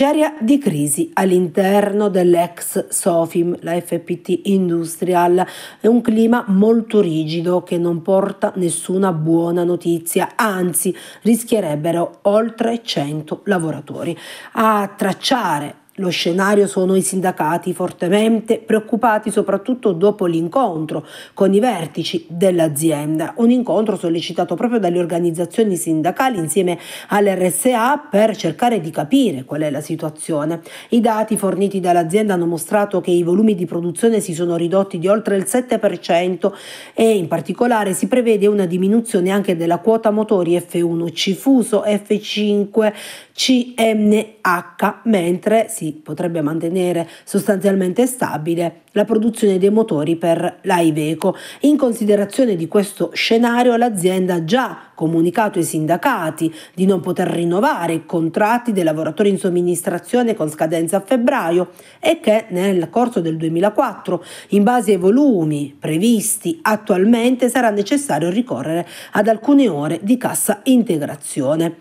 C'era di crisi all'interno dell'ex Sofim, la FPT Industrial, è un clima molto rigido che non porta nessuna buona notizia, anzi rischierebbero oltre 100 lavoratori. A tracciare lo scenario sono i sindacati fortemente preoccupati soprattutto dopo l'incontro con i vertici dell'azienda, un incontro sollecitato proprio dalle organizzazioni sindacali insieme all'RSA per cercare di capire qual è la situazione. I dati forniti dall'azienda hanno mostrato che i volumi di produzione si sono ridotti di oltre il 7% e in particolare si prevede una diminuzione anche della quota motori F1 Cifuso F5 CNH mentre si mesi potrebbe mantenere sostanzialmente stabile la produzione dei motori per la Iveco. In considerazione di questo scenario l'azienda ha già comunicato ai sindacati di non poter rinnovare i contratti dei lavoratori in somministrazione con scadenza a febbraio e che nel corso del 2004, in base ai volumi previsti attualmente, sarà necessario ricorrere ad alcune ore di cassa integrazione.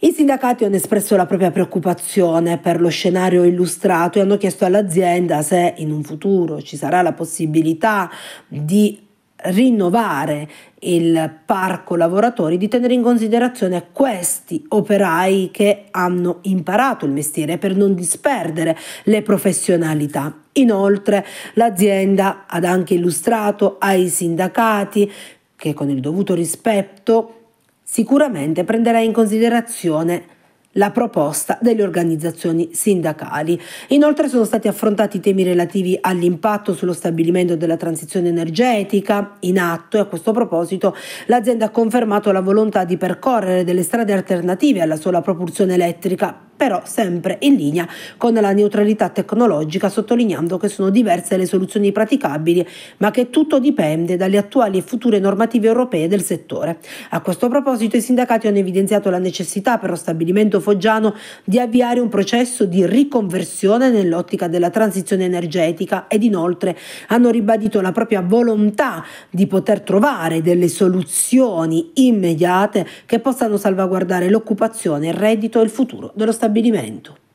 I sindacati hanno espresso la propria preoccupazione per lo scenario illustrato e hanno chiesto all'azienda se in un futuro ci sarà la possibilità di rinnovare il parco lavoratori, di tenere in considerazione questi operai che hanno imparato il mestiere per non disperdere le professionalità. Inoltre l'azienda ha anche illustrato ai sindacati che con il dovuto rispetto sicuramente prenderai in considerazione la proposta delle organizzazioni sindacali. Inoltre sono stati affrontati temi relativi all'impatto sullo stabilimento della transizione energetica in atto e a questo proposito l'azienda ha confermato la volontà di percorrere delle strade alternative alla sola propulsione elettrica però sempre in linea con la neutralità tecnologica, sottolineando che sono diverse le soluzioni praticabili, ma che tutto dipende dalle attuali e future normative europee del settore. A questo proposito i sindacati hanno evidenziato la necessità per lo stabilimento Partito Foggiano di avviare un processo di riconversione nell'ottica della transizione energetica ed inoltre hanno ribadito la propria volontà di poter trovare delle soluzioni immediate che possano salvaguardare l'occupazione, il reddito e il futuro dello stabilimento.